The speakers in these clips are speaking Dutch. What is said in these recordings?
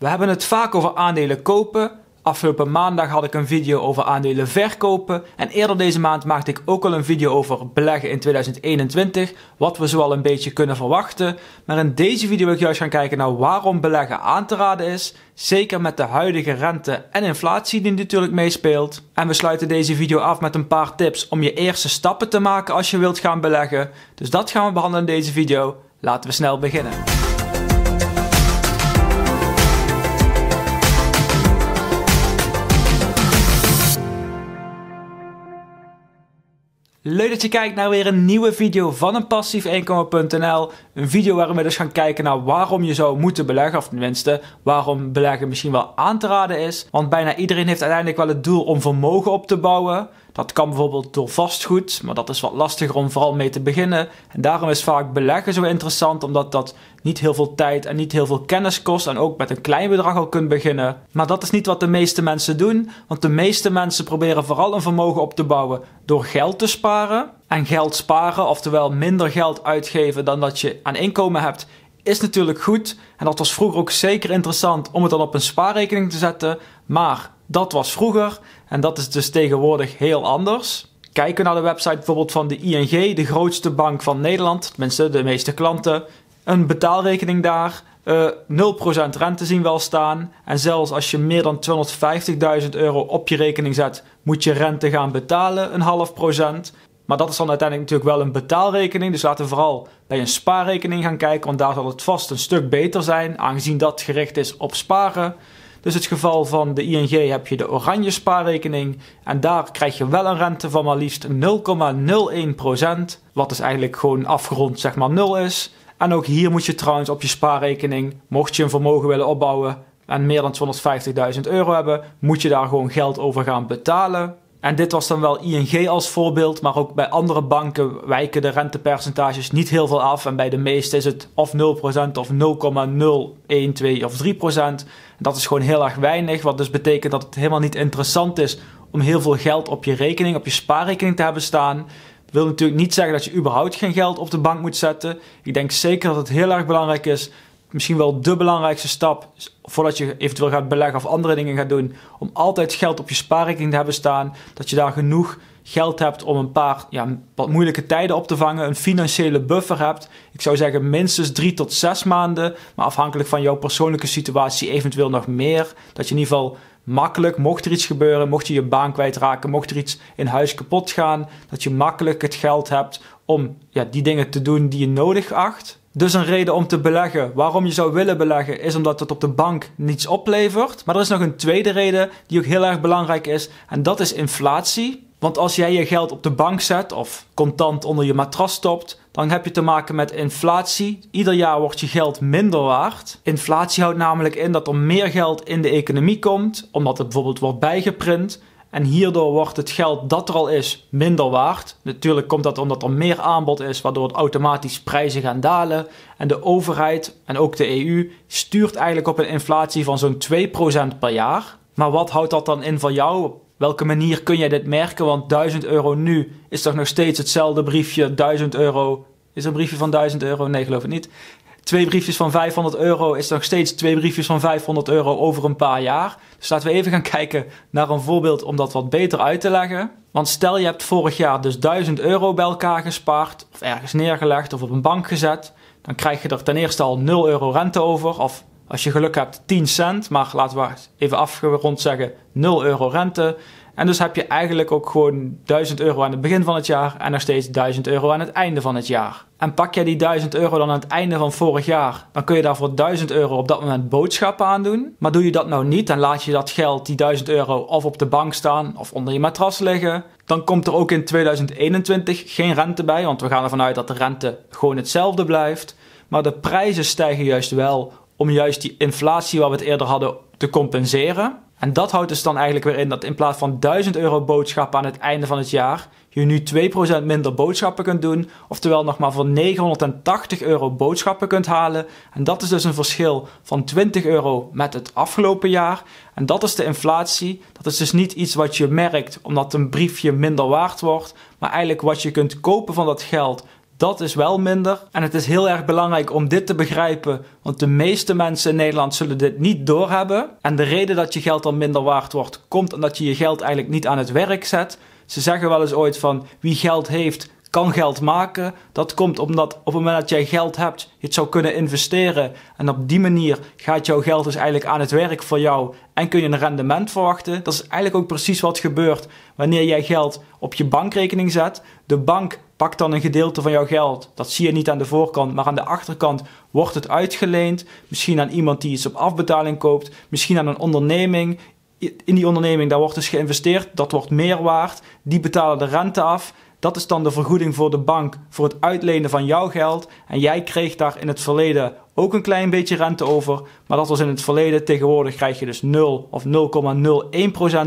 We hebben het vaak over aandelen kopen. Afgelopen maandag had ik een video over aandelen verkopen. En eerder deze maand maakte ik ook al een video over beleggen in 2021. Wat we zoal een beetje kunnen verwachten. Maar in deze video wil ik juist gaan kijken naar waarom beleggen aan te raden is. Zeker met de huidige rente en inflatie die natuurlijk meespeelt. En we sluiten deze video af met een paar tips om je eerste stappen te maken als je wilt gaan beleggen. Dus dat gaan we behandelen in deze video. Laten we snel beginnen. Leuk dat je kijkt naar weer een nieuwe video van een passiefinkomen.nl. Een video waarin we dus gaan kijken naar waarom je zou moeten beleggen. Of tenminste, waarom beleggen misschien wel aan te raden is. Want bijna iedereen heeft uiteindelijk wel het doel om vermogen op te bouwen. Dat kan bijvoorbeeld door vastgoed, maar dat is wat lastiger om vooral mee te beginnen. En daarom is vaak beleggen zo interessant, omdat dat niet heel veel tijd en niet heel veel kennis kost en ook met een klein bedrag al kunt beginnen. Maar dat is niet wat de meeste mensen doen, want de meeste mensen proberen vooral een vermogen op te bouwen door geld te sparen. En geld sparen, oftewel minder geld uitgeven dan dat je aan inkomen hebt, is natuurlijk goed. En dat was vroeger ook zeker interessant om het dan op een spaarrekening te zetten. Maar dat was vroeger. En dat is dus tegenwoordig heel anders. Kijken naar de website bijvoorbeeld van de ING, de grootste bank van Nederland, tenminste de meeste klanten. Een betaalrekening daar, uh, eh, 0% rente zien wel staan. En zelfs als je meer dan 250.000 euro op je rekening zet, moet je rente gaan betalen, een half procent. Maar dat is dan uiteindelijk natuurlijk wel een betaalrekening. Dus laten we vooral bij een spaarrekening gaan kijken, want daar zal het vast een stuk beter zijn, aangezien dat gericht is op sparen. Dus het geval van de ING heb je de oranje spaarrekening en daar krijg je wel een rente van maar liefst 0,01%, wat dus eigenlijk gewoon afgerond zeg maar 0 is. En ook hier moet je trouwens op je spaarrekening, mocht je een vermogen willen opbouwen en meer dan 250.000 euro hebben, moet je daar gewoon geld over gaan betalen. En dit was dan wel ING als voorbeeld, maar ook bij andere banken wijken de rentepercentages niet heel veel af. En bij de meeste is het of 0% of 0,012 of 3%. Dat is gewoon heel erg weinig, wat dus betekent dat het helemaal niet interessant is om heel veel geld op je rekening, op je spaarrekening te hebben staan. Dat wil natuurlijk niet zeggen dat je überhaupt geen geld op de bank moet zetten. Ik denk zeker dat het heel erg belangrijk is misschien wel de belangrijkste stap voordat je eventueel gaat beleggen of andere dingen gaat doen. Om altijd geld op je spaarrekening te hebben staan. Dat je daar genoeg geld hebt om een paar ja, wat moeilijke tijden op te vangen. Een financiële buffer hebt. Ik zou zeggen minstens drie tot zes maanden. Maar afhankelijk van jouw persoonlijke situatie eventueel nog meer. Dat je in ieder geval makkelijk, mocht er iets gebeuren, mocht je je baan kwijtraken, mocht er iets in huis kapot gaan. Dat je makkelijk het geld hebt om ja, die dingen te doen die je nodig acht. Dus een reden om te beleggen, waarom je zou willen beleggen, is omdat het op de bank niets oplevert. Maar er is nog een tweede reden die ook heel erg belangrijk is, en dat is inflatie. Want als jij je geld op de bank zet of contant onder je matras stopt, dan heb je te maken met inflatie. Ieder jaar wordt je geld minder waard. Inflatie houdt namelijk in dat er meer geld in de economie komt, omdat het bijvoorbeeld wordt bijgeprint. En hierdoor wordt het geld dat er al is minder waard. Natuurlijk komt dat omdat er meer aanbod is, waardoor het automatisch prijzen gaan dalen. En de overheid en ook de EU stuurt eigenlijk op een inflatie van zo'n 2% per jaar. Maar wat houdt dat dan in voor jou? welke manier kun jij dit merken? Want 1000 euro nu is toch nog steeds hetzelfde briefje. 1000 euro. Is een briefje van 1000 euro? Nee, geloof het niet twee briefjes van 500 euro is nog steeds twee briefjes van 500 euro over een paar jaar. Dus laten we even gaan kijken naar een voorbeeld om dat wat beter uit te leggen. Want stel je hebt vorig jaar dus 1000 euro bij elkaar gespaard, of ergens neergelegd of op een bank gezet. Dan krijg je er ten eerste al 0 euro rente over, of als je geluk hebt 10 cent, maar laten we even afgerond zeggen 0 euro rente. En dus heb je eigenlijk ook gewoon 1000 euro aan het begin van het jaar en nog steeds 1000 euro aan het einde van het jaar. En pak je die 1000 euro dan aan het einde van vorig jaar, dan kun je daar voor 1000 euro op dat moment boodschappen aandoen. Maar doe je dat nou niet, dan laat je dat geld, die 1000 euro, of op de bank staan of onder je matras liggen. Dan komt er ook in 2021 geen rente bij, want we gaan ervan uit dat de rente gewoon hetzelfde blijft. Maar de prijzen stijgen juist wel om juist die inflatie waar we het eerder hadden te compenseren. En dat houdt dus dan eigenlijk weer in dat in plaats van 1000 euro boodschappen aan het einde van het jaar, je nu 2% minder boodschappen kunt doen, oftewel nog maar voor 980 euro boodschappen kunt halen. En dat is dus een verschil van 20 euro met het afgelopen jaar. En dat is de inflatie. Dat is dus niet iets wat je merkt omdat een briefje minder waard wordt, maar eigenlijk wat je kunt kopen van dat geld dat is wel minder. En het is heel erg belangrijk om dit te begrijpen, want de meeste mensen in Nederland zullen dit niet doorhebben. En de reden dat je geld dan minder waard wordt, komt omdat je je geld eigenlijk niet aan het werk zet. Ze zeggen wel eens ooit van wie geld heeft, kan geld maken. Dat komt omdat op het moment dat jij geld hebt, je het zou kunnen investeren. En op die manier gaat jouw geld dus eigenlijk aan het werk voor jou en kun je een rendement verwachten. Dat is eigenlijk ook precies wat gebeurt wanneer jij geld op je bankrekening zet. De bank pakt dan een gedeelte van jouw geld. Dat zie je niet aan de voorkant, maar aan de achterkant wordt het uitgeleend. Misschien aan iemand die iets op afbetaling koopt, misschien aan een onderneming. In die onderneming daar wordt dus geïnvesteerd, dat wordt meer waard. Die betalen de rente af dat is dan de vergoeding voor de bank voor het uitlenen van jouw geld. En jij kreeg daar in het verleden ook een klein beetje rente over. Maar dat was in het verleden. Tegenwoordig krijg je dus 0 of 0,01%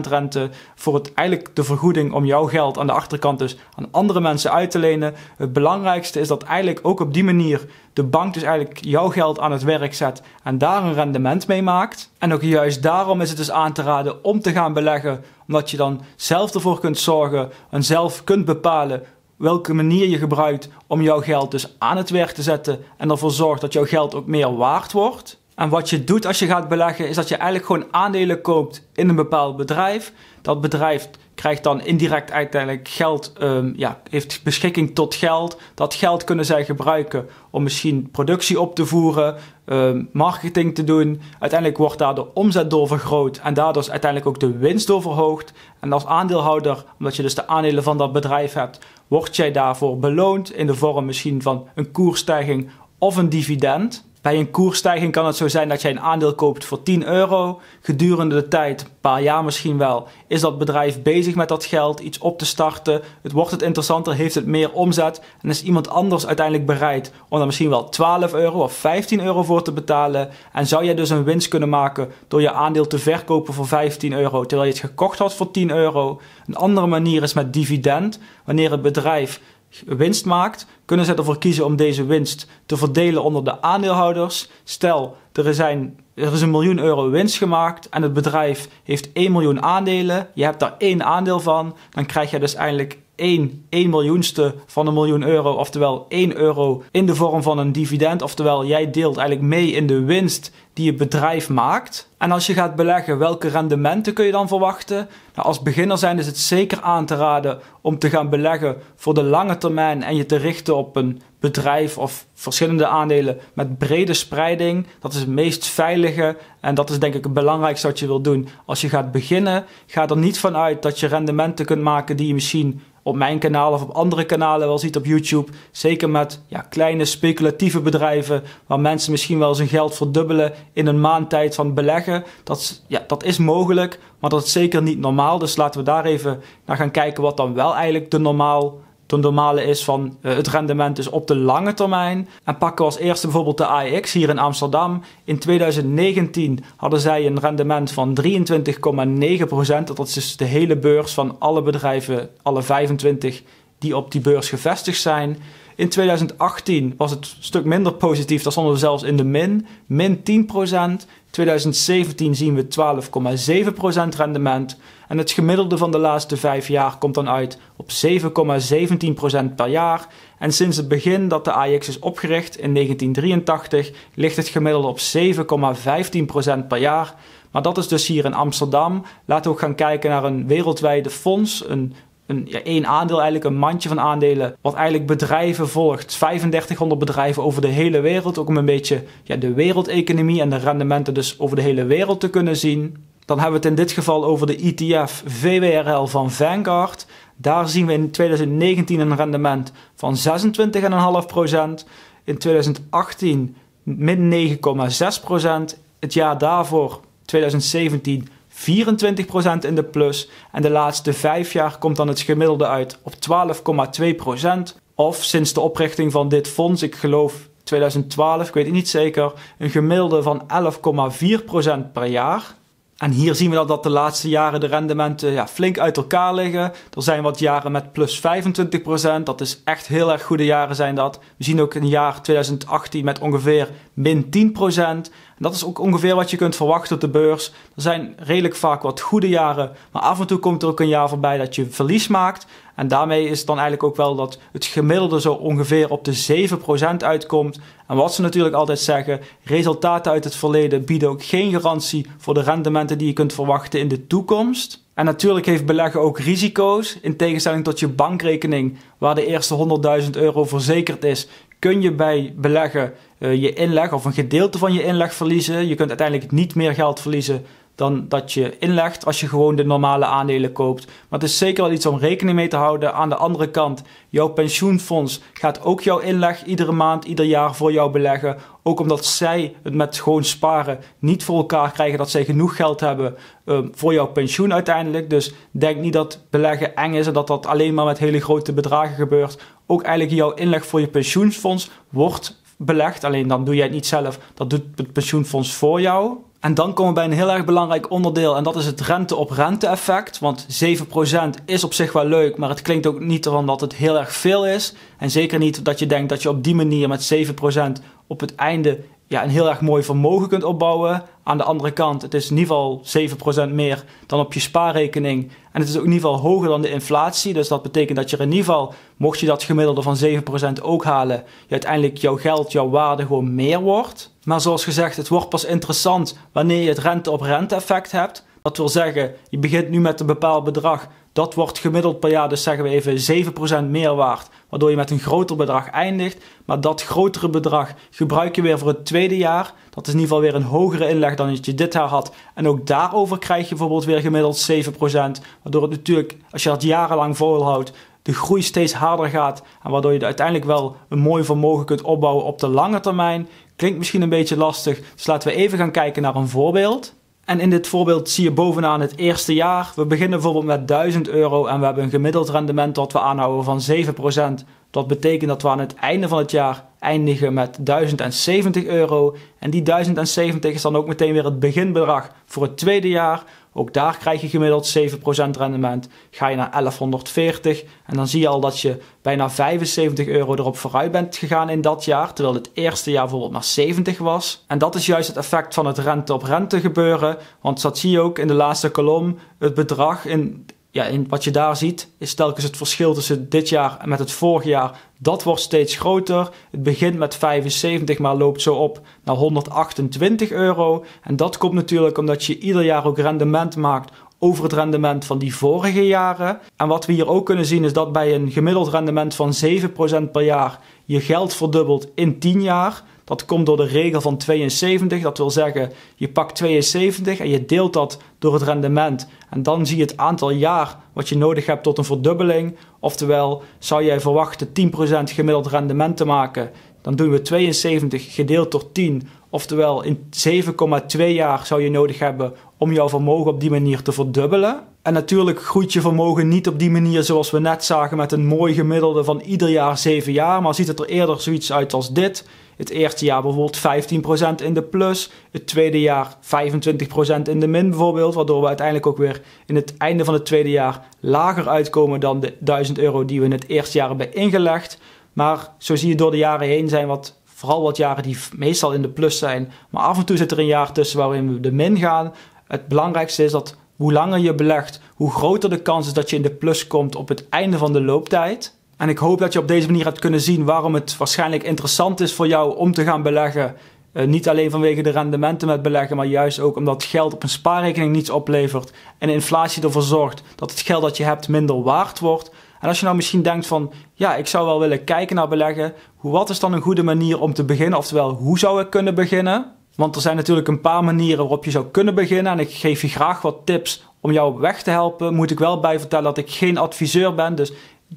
rente voor het, eigenlijk de vergoeding om jouw geld aan de achterkant dus aan andere mensen uit te lenen. Het belangrijkste is dat eigenlijk ook op die manier de bank dus eigenlijk jouw geld aan het werk zet en daar een rendement mee maakt. En ook juist daarom is het dus aan te raden om te gaan beleggen omdat je dan zelf ervoor kunt zorgen en zelf kunt bepalen welke manier je gebruikt om jouw geld dus aan het werk te zetten en ervoor zorgt dat jouw geld ook meer waard wordt. En wat je doet als je gaat beleggen is dat je eigenlijk gewoon aandelen koopt in een bepaald bedrijf. Dat bedrijf krijgt dan indirect uiteindelijk geld, ehm, ja, heeft beschikking tot geld. Dat geld kunnen zij gebruiken om misschien productie op te voeren, Ehm, marketing te doen. Uiteindelijk wordt daar de omzet door vergroot en daardoor is uiteindelijk ook de winst door verhoogd. En als aandeelhouder, omdat je dus de aandelen van dat bedrijf hebt, word jij daarvoor beloond in de vorm misschien van een koersstijging of een dividend. Bij een koersstijging kan het zo zijn dat jij een aandeel koopt voor 10 euro. Gedurende de tijd, een paar jaar misschien wel, is dat bedrijf bezig met dat geld, iets op te starten. Het wordt het interessanter, heeft het meer omzet en is iemand anders uiteindelijk bereid om er misschien wel 12 euro of 15 euro voor te betalen. En zou jij dus een winst kunnen maken door je aandeel te verkopen voor 15 euro, terwijl je het gekocht had voor 10 euro. Een andere manier is met dividend, wanneer het bedrijf winst maakt, kunnen zij ervoor kiezen om deze winst te verdelen onder de aandeelhouders. Stel, er, zijn, er is een miljoen euro winst gemaakt en het bedrijf heeft 1 miljoen aandelen. Je hebt daar één aandeel van, dan krijg je dus eigenlijk 1, 1 miljoenste van een miljoen euro, oftewel 1 euro in de vorm van een dividend. Oftewel, jij deelt eigenlijk mee in de winst die je bedrijf maakt. En als je gaat beleggen, welke rendementen kun je dan verwachten? Nou, als beginner zijn is het zeker aan te raden om te gaan beleggen voor de lange termijn en je te richten op een bedrijf of verschillende aandelen met brede spreiding. Dat is het meest veilige en dat is denk ik het belangrijkste wat je wilt doen. Als je gaat beginnen, ga er niet vanuit dat je rendementen kunt maken die je misschien op mijn kanaal of op andere kanalen wel ziet op YouTube. Zeker met ja, kleine speculatieve bedrijven waar mensen misschien wel zijn geld verdubbelen in een maand tijd van beleggen. Dat, ja, dat is mogelijk, maar dat is zeker niet normaal. Dus laten we daar even naar gaan kijken wat dan wel eigenlijk de normaal dan normale is van eh, het rendement is op de lange termijn. En pakken we als eerste bijvoorbeeld de AEX hier in Amsterdam. In 2019 hadden zij een rendement van 23,9%. Dat is dus de hele beurs van alle bedrijven, alle 25 die op die beurs gevestigd zijn. In 2018 was het een stuk minder positief. Daar stonden we zelfs in de min, min 10%. 2017 zien we 12,7% rendement en het gemiddelde van de laatste vijf jaar komt dan uit op 7,17% per jaar. En sinds het begin dat de AX is opgericht in 1983 ligt het gemiddelde op 7,15% per jaar. Maar dat is dus hier in Amsterdam. Laten we ook gaan kijken naar een wereldwijde fonds, een een, ja, één aandeel, eigenlijk een mandje van aandelen, wat eigenlijk bedrijven volgt. 3500 bedrijven over de hele wereld, ook om een beetje ja, de wereldeconomie en de rendementen dus over de hele wereld te kunnen zien. Dan hebben we het in dit geval over de ETF VWRL van Vanguard. Daar zien we in 2019 een rendement van 26,5%, in 2018 min 9,6%, het jaar daarvoor 2017 24% in de plus en de laatste 5 jaar komt dan het gemiddelde uit op 12,2%. Of sinds de oprichting van dit fonds, ik geloof 2012, ik weet het niet zeker, een gemiddelde van 11,4% per jaar. En hier zien we dat, dat de laatste jaren de rendementen ja, flink uit elkaar liggen. Er zijn wat jaren met plus 25%. Dat is echt heel erg goede jaren zijn dat. We zien ook een jaar 2018 met ongeveer min 10%. En dat is ook ongeveer wat je kunt verwachten op de beurs. Er zijn redelijk vaak wat goede jaren. Maar af en toe komt er ook een jaar voorbij dat je verlies maakt. En daarmee is het dan eigenlijk ook wel dat het gemiddelde zo ongeveer op de 7% uitkomt. En wat ze natuurlijk altijd zeggen, resultaten uit het verleden bieden ook geen garantie voor de rendementen die je kunt verwachten in de toekomst. En natuurlijk heeft beleggen ook risico's. In tegenstelling tot je bankrekening, waar de eerste 100.000 euro verzekerd is, kun je bij beleggen eh, je inleg of een gedeelte van je inleg verliezen. Je kunt uiteindelijk niet meer geld verliezen dan dat je inlegt als je gewoon de normale aandelen koopt. Maar het is zeker wel iets om rekening mee te houden. Aan de andere kant, jouw pensioenfonds gaat ook jouw inleg iedere maand, ieder jaar voor jou beleggen. Ook omdat zij het met gewoon sparen niet voor elkaar krijgen dat zij genoeg geld hebben ehm, voor jouw pensioen uiteindelijk. Dus denk niet dat beleggen eng is en dat dat alleen maar met hele grote bedragen gebeurt. Ook eigenlijk jouw inleg voor je pensioenfonds wordt belegd. Alleen dan doe jij het niet zelf, dat doet het pensioenfonds voor jou. En dan komen we bij een heel erg belangrijk onderdeel en dat is het rente op rente effect. Want 7% is op zich wel leuk, maar het klinkt ook niet ervan dat het heel erg veel is. En zeker niet dat je denkt dat je op die manier met 7% op het einde ja, een heel erg mooi vermogen kunt opbouwen. Aan de andere kant, het is in ieder geval 7% meer dan op je spaarrekening. En het is ook in ieder geval hoger dan de inflatie. Dus dat betekent dat je in ieder geval, mocht je dat gemiddelde van 7% ook halen, uiteindelijk jouw geld, jouw waarde gewoon meer wordt. Maar zoals gezegd, het wordt pas interessant wanneer je het rente-op-rente effect hebt. Dat wil zeggen, je begint nu met een bepaald bedrag. Dat wordt gemiddeld per jaar, dus zeggen we even 7% meer waard waardoor je met een groter bedrag eindigt. Maar dat grotere bedrag gebruik je weer voor het tweede jaar. Dat is in ieder geval weer een hogere inleg dan dat je dit jaar had. En ook daarover krijg je bijvoorbeeld weer gemiddeld 7%, waardoor het natuurlijk, als je dat jarenlang volhoudt, de groei steeds harder gaat en waardoor je uiteindelijk wel een mooi vermogen kunt opbouwen op de lange termijn. Klinkt misschien een beetje lastig, dus laten we even gaan kijken naar een voorbeeld. En in dit voorbeeld zie je bovenaan het eerste jaar. We beginnen bijvoorbeeld met 1000 euro en we hebben een gemiddeld rendement dat we aanhouden van 7%. Dat betekent dat we aan het einde van het jaar eindigen met 1070 euro. En die 1070 is dan ook meteen weer het beginbedrag voor het tweede jaar. Ook daar krijg je gemiddeld 7% rendement. Ga je naar 1140 en dan zie je al dat je bijna 75 euro erop vooruit bent gegaan in dat jaar. Terwijl het eerste jaar bijvoorbeeld maar 70 was. En dat is juist het effect van het rente op rente gebeuren. Want dat zie je ook in de laatste kolom. Het bedrag in ja, wat je daar ziet, is telkens het verschil tussen dit jaar en met het vorig jaar. Dat wordt steeds groter. Het begint met 75, maar loopt zo op naar 128 euro. En dat komt natuurlijk omdat je ieder jaar ook rendement maakt over het rendement van die vorige jaren. En wat we hier ook kunnen zien is dat bij een gemiddeld rendement van 7% per jaar je geld verdubbelt in 10 jaar. Dat komt door de regel van 72. Dat wil zeggen, je pakt 72 en je deelt dat door het rendement. En dan zie je het aantal jaar wat je nodig hebt tot een verdubbeling. Oftewel, zou jij verwachten 10% gemiddeld rendement te maken, dan doen we 72 gedeeld door 10. Oftewel, in 7,2 jaar zou je nodig hebben om jouw vermogen op die manier te verdubbelen. En natuurlijk groeit je vermogen niet op die manier zoals we net zagen met een mooi gemiddelde van ieder jaar 7 jaar, maar ziet het er eerder zoiets uit als dit. Het eerste jaar bijvoorbeeld 15% in de plus, het tweede jaar 25% in de min bijvoorbeeld, waardoor we uiteindelijk ook weer in het einde van het tweede jaar lager uitkomen dan de 1000 euro die we in het eerste jaar hebben ingelegd. Maar zo zie je door de jaren heen zijn wat vooral wat jaren die meestal in de plus zijn, maar af en toe zit er een jaar tussen waarin we de min gaan. Het belangrijkste is dat hoe langer je belegt, hoe groter de kans is dat je in de plus komt op het einde van de looptijd. En ik hoop dat je op deze manier hebt kunnen zien waarom het waarschijnlijk interessant is voor jou om te gaan beleggen. Eh, niet alleen vanwege de rendementen met beleggen, maar juist ook omdat geld op een spaarrekening niets oplevert en inflatie ervoor zorgt dat het geld dat je hebt minder waard wordt. En als je nou misschien denkt van, ja, ik zou wel willen kijken naar beleggen, wat is dan een goede manier om te beginnen? Oftewel, hoe zou ik kunnen beginnen? Want er zijn natuurlijk een paar manieren waarop je zou kunnen beginnen. En ik geef je graag wat tips om jou op weg te helpen. Moet ik wel bij vertellen dat ik geen adviseur ben. Dus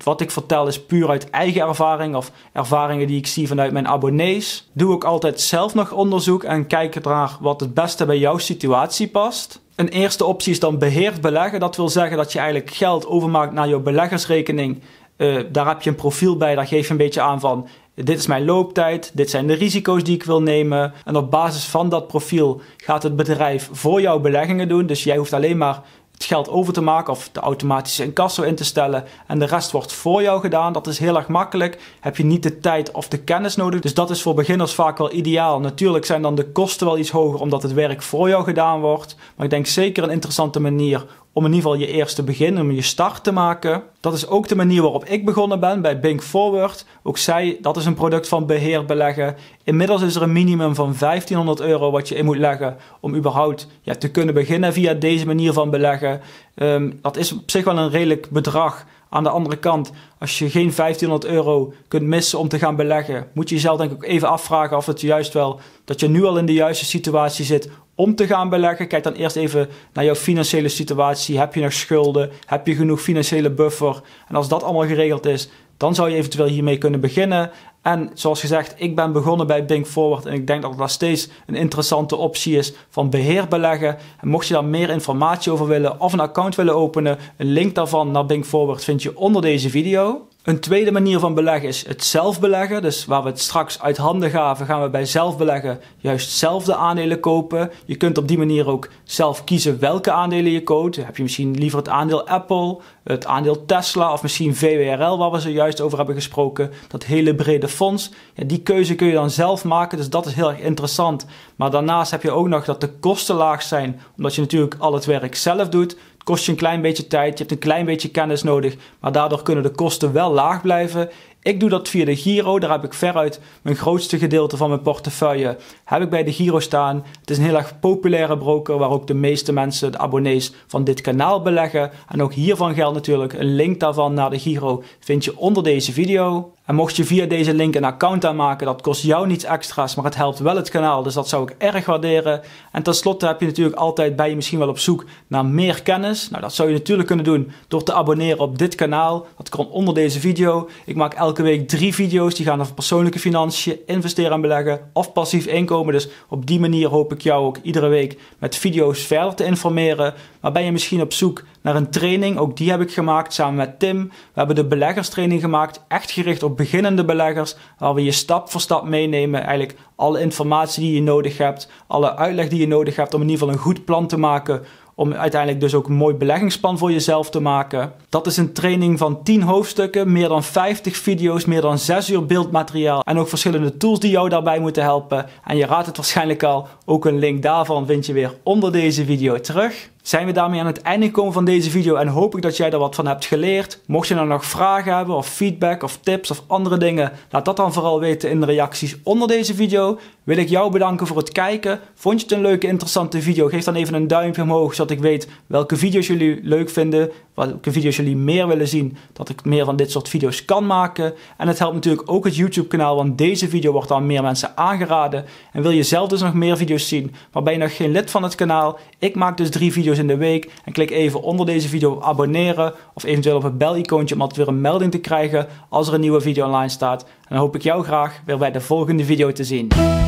wat ik vertel is puur uit eigen ervaring of ervaringen die ik zie vanuit mijn abonnees. Doe ook altijd zelf nog onderzoek en kijk naar wat het beste bij jouw situatie past. Een eerste optie is dan beheerd beleggen. Dat wil zeggen dat je eigenlijk geld overmaakt naar jouw beleggersrekening. Eh, daar heb je een profiel bij, daar geef je een beetje aan van dit is mijn looptijd, dit zijn de risico's die ik wil nemen. En op basis van dat profiel gaat het bedrijf voor jou beleggingen doen. Dus jij hoeft alleen maar het geld over te maken of de automatische incasso in te stellen. En de rest wordt voor jou gedaan. Dat is heel erg makkelijk. Heb je niet de tijd of de kennis nodig. Dus dat is voor beginners vaak wel ideaal. Natuurlijk zijn dan de kosten wel iets hoger omdat het werk voor jou gedaan wordt. Maar ik denk zeker een interessante manier om in ieder geval je eerste begin, om je start te maken. Dat is ook de manier waarop ik begonnen ben bij Bink Forward. Ook zij, dat is een product van beheer beleggen. Inmiddels is er een minimum van 1500 euro wat je in moet leggen om überhaupt ja, te kunnen beginnen via deze manier van beleggen. Ehm, dat is op zich wel een redelijk bedrag. Aan de andere kant, als je geen 1500 euro kunt missen om te gaan beleggen, moet je jezelf denk ik ook even afvragen of het juist wel dat je nu al in de juiste situatie zit om te gaan beleggen, kijk dan eerst even naar jouw financiële situatie. Heb je nog schulden? Heb je genoeg financiële buffer? En als dat allemaal geregeld is, dan zou je eventueel hiermee kunnen beginnen. En zoals gezegd, ik ben begonnen bij Bink Forward en ik denk dat dat steeds een interessante optie is van beheer beleggen. En mocht je daar meer informatie over willen of een account willen openen, een link daarvan naar Bink Forward vind je onder deze video. Een tweede manier van beleggen is het zelf beleggen. Dus waar we het straks uit handen gaven, gaan we bij zelf beleggen juist zelf de aandelen kopen. Je kunt op die manier ook zelf kiezen welke aandelen je koopt. Heb je misschien liever het aandeel Apple, het aandeel Tesla of misschien VWRL, waar we zojuist over hebben gesproken. Dat hele brede fonds. Ja, die keuze kun je dan zelf maken, dus dat is heel erg interessant. Maar daarnaast heb je ook nog dat de kosten laag zijn, omdat je natuurlijk al het werk zelf doet kost je een klein beetje tijd, je hebt een klein beetje kennis nodig, maar daardoor kunnen de kosten wel laag blijven. Ik doe dat via de Giro, daar heb ik veruit mijn grootste gedeelte van mijn portefeuille heb ik bij de Giro staan. Het is een heel erg populaire broker waar ook de meeste mensen, de abonnees van dit kanaal beleggen. En ook hiervan geldt natuurlijk, een link daarvan naar de Giro vind je onder deze video. En mocht je via deze link een account aanmaken, dat kost jou niets extra's, maar het helpt wel het kanaal, dus dat zou ik erg waarderen. En tenslotte heb je natuurlijk altijd, bij je misschien wel op zoek naar meer kennis. Nou, dat zou je natuurlijk kunnen doen door te abonneren op dit kanaal. Dat kan onder deze video. Ik maak elke week drie video's, die gaan over persoonlijke financiën, investeren en beleggen of passief inkomen. Dus op die manier hoop ik jou ook iedere week met video's verder te informeren. Maar ben je misschien op zoek naar een training. Ook die heb ik gemaakt samen met Tim. We hebben de beleggerstraining gemaakt, echt gericht op beginnende beleggers, waar we je stap voor stap meenemen. Eigenlijk alle informatie die je nodig hebt, alle uitleg die je nodig hebt om in ieder geval een goed plan te maken om uiteindelijk dus ook een mooi beleggingsplan voor jezelf te maken. Dat is een training van 10 hoofdstukken, meer dan 50 video's, meer dan 6 uur beeldmateriaal en ook verschillende tools die jou daarbij moeten helpen. En je raadt het waarschijnlijk al, ook een link daarvan vind je weer onder deze video terug zijn we daarmee aan het einde gekomen van deze video en hoop ik dat jij er wat van hebt geleerd. Mocht je dan nou nog vragen hebben of feedback of tips of andere dingen, laat dat dan vooral weten in de reacties onder deze video. Wil ik jou bedanken voor het kijken. Vond je het een leuke, interessante video? Geef dan even een duimpje omhoog, zodat ik weet welke video's jullie leuk vinden welke video's jullie meer willen zien, dat ik meer van dit soort video's kan maken. En het helpt natuurlijk ook het YouTube kanaal, want deze video wordt aan meer mensen aangeraden. En wil je zelf dus nog meer video's zien, maar ben je nog geen lid van het kanaal? Ik maak dus drie video's in de week en klik even onder deze video op abonneren of eventueel op het bel-icoontje om altijd weer een melding te krijgen als er een nieuwe video online staat. En dan hoop ik jou graag weer bij de volgende video te zien.